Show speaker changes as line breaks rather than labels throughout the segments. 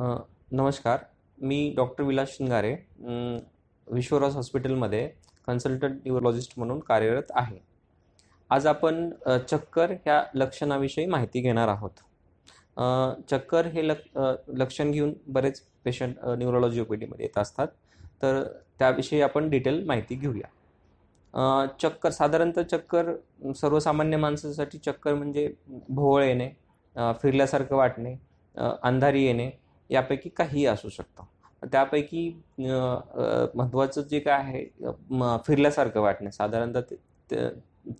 नमस्कार मी डॉक्टर विलास शिंगारे विश्वराज हॉस्पिटलमध्ये कन्सल्टंट न्यूरोलॉजिस्ट म्हणून कार्यरत आहे आज आपण चक्कर ह्या लक्षणाविषयी माहिती घेणार आहोत चक्कर हे लक लक्षण घेऊन बरेच पेशंट न्यूरोलॉजी ओपीडीमध्ये येत असतात तर त्याविषयी आपण डिटेल माहिती घेऊया चक्कर साधारणतः चक्कर सर्वसामान्य माणसासाठी चक्कर म्हणजे भोवळ येणे फिरल्यासारखं वाटणे अंधारी येणे यापैकी काही असू शकतं त्यापैकी महत्त्वाचं जे काय आहे फिरल्यासारखं वाटणे साधारणतः ते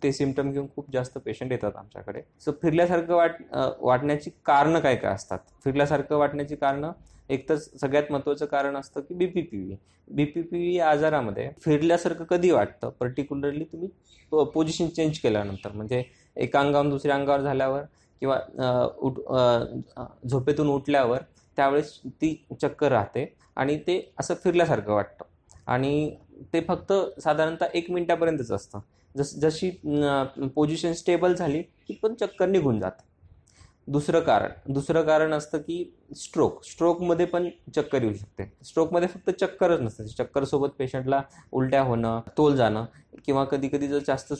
ते सिमटम घेऊन खूप जास्त पेशंट येतात आमच्याकडे सो फिरल्यासारखं वाट वाटण्याची कारणं काय काय असतात फिरल्यासारखं वाटण्याची कारणं एक तर सगळ्यात महत्त्वाचं कारण असतं की B P P V B P P V आजारामध्ये फिरल्यासारखं कधी वाटतं पर्टिक्युलरली तुम्ही पोझिशन चेंज केल्यानंतर म्हणजे एका अंगावर दुसऱ्या अंगावर झाल्यावर किंवा उठ झोपेतून उठल्यावर त्यावेळेस ती चक्कर राहते आणि ते असं फिरल्यासारखं वाटतं आणि ते फक्त साधारणतः एक मिनटापर्यंतच असतं जस जशी पोझिशन स्टेबल झाली की पण चक्कर निघून जाते दुसरं कारण दुसरं कारण असतं की स्ट्रोक स्ट्रोकमध्ये पण चक्कर येऊ शकते स्ट्रोकमध्ये फक्त चक्करच नसते चक्करसोबत पेशंटला उलट्या होणं तोल जाणं किंवा कधी कधी जर जास्त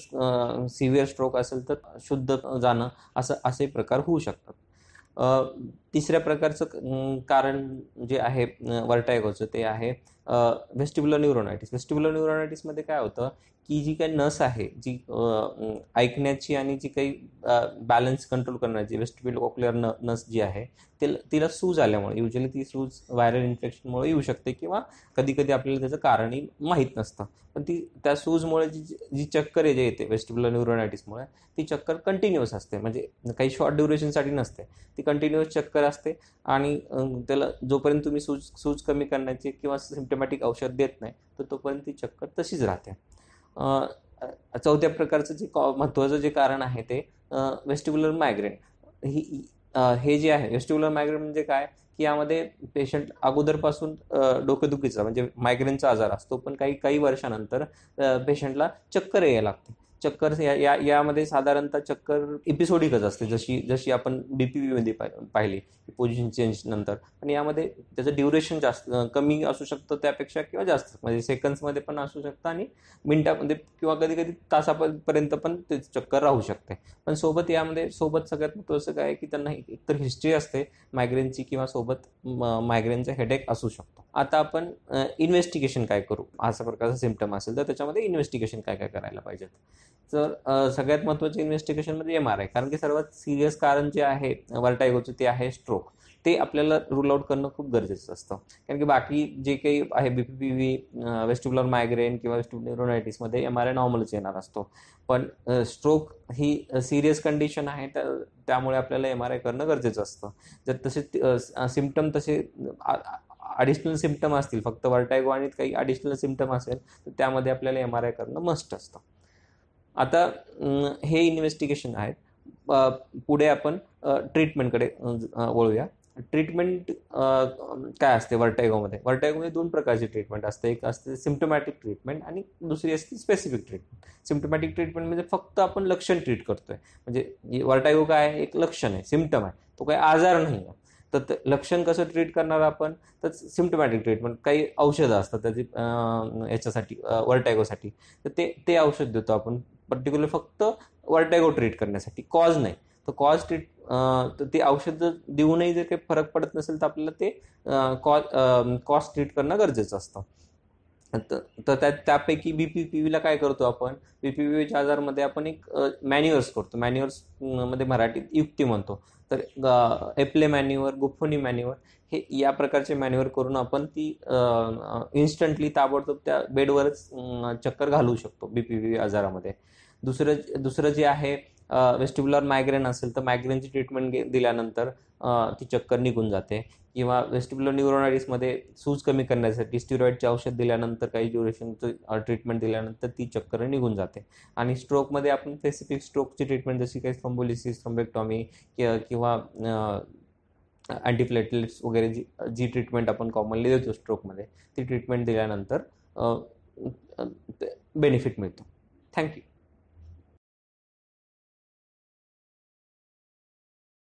सिव्हिअर स्ट्रोक असेल तर शुद्ध जाणं असं असे प्रकार होऊ शकतात तिसऱ्या प्रकारचं कारण जे आहे वर्टायगोचं ते आहे व्हेस्टिब्युलर न्यूरोनायटिस व्हेस्टिब्युलर न्यूरोनायटिसमध्ये काय होतं की जी काही नस आहे जी ऐकण्याची आणि जी काही बॅलन्स कंट्रोल करण्याची वेस्टिब्युलर न नस जी आहे ते तिला सूज आल्यामुळे युजली ती सूज व्हायरल इन्फेक्शनमुळे येऊ शकते किंवा कधी कधी आपल्याला त्याचं कारणही माहीत नसतं पण ती त्या सूजमुळे जी जी चक्कर जे येते वेस्टिब्युलर न्यूरोनायटिसमुळे ती चक्कर कंटिन्युअस असते म्हणजे काही शॉर्ट ड्युरेशनसाठी नसते ती कंटिन्युअस चक्कर प्रकारे असते आणि त्याला जोपर्यंत तुम्ही सूज सूज कमी करण्याची किंवा सिम्टमॅटिक औषध देत नाही तर तोपर्यंत ती चक्कर तशीच राहते चौथ्या प्रकारचं जे कॉ महत्त्वाचं जे कारण आहे ते वेस्टिब्युलर मायग्रेन ही हे जे आहे वेस्टिब्युलर मायग्रेन म्हणजे काय की यामध्ये पेशंट अगोदरपासून डोकेदुखीचा म्हणजे मायग्रेनचा आजार असतो पण काही काही वर्षानंतर पेशंटला चक्कर यायला लागते चक्कर या या यामध्ये साधारणतः चक्कर एपिसोडिकच असते जशी जशी आपण बी पी पाहिली पोझिशन चेंज नंतर आणि यामध्ये त्याचं ड्युरेशन जास्त कमी असू शकतं त्यापेक्षा किंवा जास्त म्हणजे सेकंड्समध्ये पण असू शकतं आणि मिनटामध्ये किंवा कधी कधी तासापर्यंत पण ते चक्कर राहू शकते पण सोबत यामध्ये सोबत सगळ्यात महत्त्वाचं काय की त्यांना एकतर हिस्ट्री असते मायग्रेनची किंवा सोबत मायग्रेनचा हेडेक असू शकतो आता आपण इन्व्हेस्टिगेशन काय करू असा प्रकारचा सिमटम असेल तर त्याच्यामध्ये इन्व्हेस्टिगेशन काय काय करायला पाहिजेत तर सगळ्यात महत्त्वाचे इन्व्हेस्टिगेशनमध्ये एम आर आय कारण की सर्वात सिरियस कारण जे आहे वर्टायगोचं ते आहे स्ट्रोक ते आपल्याला रूल आउट करणं खूप गरजेचं असतं कारण की बाकी जे काही आहे बी पी वेस्टिब्युलर मायग्रेन किंवा वेस्टिब्युलरनायटिसमध्ये एम आर आय नॉर्मलच येणार असतो पण स्ट्रोक ही सिरियस कंडिशन आहे तर त्यामुळे आपल्याला एम आर आय करणं गरजेचं असतं जर तसे सिमटम तसे ॲडिशनल सिमटम असतील फक्त वर्टायगो आणि काही ॲडिशनल सिमटम असेल तर त्यामध्ये आपल्याला एम आर आय करणं मस्ट असतं आता हे इन्व्हेस्टिगेशन आहेत पुढे आपण ट्रीटमेंटकडे वळूया ट्रीटमेंट काय असते वर्टायगोमध्ये वर्टायगोमध्ये दोन प्रकारची ट्रीटमेंट असते एक असते सिम्टोमॅटिक ट्रीटमेंट आणि दुसरी असते स्पेसिफिक ट्रीटमेंट सिम्टोमॅटिक ट्रीटमेंट म्हणजे फक्त आपण लक्षण ट्रीट करतोय म्हणजे वर्टायगो काय आहे एक लक्षण आहे सिम्टम आहे तो काही आजार नाही आहे तर लक्षण कसं ट्रीट करणार आपण तर सिम्टमॅटिक ट्रीटमेंट काही औषधं असतात त्याची याच्यासाठी वर्टॅगोसाठी तर ते ते औषध देतो आपण पर्टिक्युलर फक्त वर्टॅगो ट्रीट करण्यासाठी कॉज नाही तर कॉज ट्रीट तर ती औषध देऊनही जर काही फरक पडत नसेल तर आपल्याला ते कॉज कॉज ट्रीट करणं गरजेचं असतं तर त्या त्यापैकी बी पी पी व्हीला काय करतो आपण बी पी पी व्हीच्या आजारमध्ये आपण एक मॅन्युअर्स करतो मॅन्युअर्स मध्ये मराठीत युक्ती म्हणतो तर एप्ले मॅन्युअर गुफोनी मॅन्युअर हे या प्रकारचे मॅन्युअर करून आपण ती इन्स्टंटली ताबडतोब त्या बेडवरच चक्कर घालू शकतो बी पी व्ही आजारामध्ये दुसरं दुसरं जे आहे वेस्टिब्युलर मायग्रेन असेल तर मायग्रेनची ट्रीटमेंट दिल्यानंतर ती चक्कर निघून जाते किंवा वेस्टिब्युलर न्युरोनायटिसमध्ये सूज कमी करण्यासाठी स्टिरॉईडचे औषध दिल्यानंतर काही ड्युरेशनचं ट्रीटमेंट दिल्यानंतर ती चक्कर निघून जाते आणि स्ट्रोकमध्ये आपण स्पेसिफिक स्ट्रोकची ट्रीटमेंट जशी काही थ्रोम्बोलिसिस थ्रोम्बेक्टॉमी किंवा अँटीप्लेटलेट्स वगैरे जी जी ट्रीटमेंट आपण कॉमनली देतो स्ट्रोकमध्ये ती ट्रीटमेंट दिल्यानंतर बेनिफिट मिळतो थँक्यू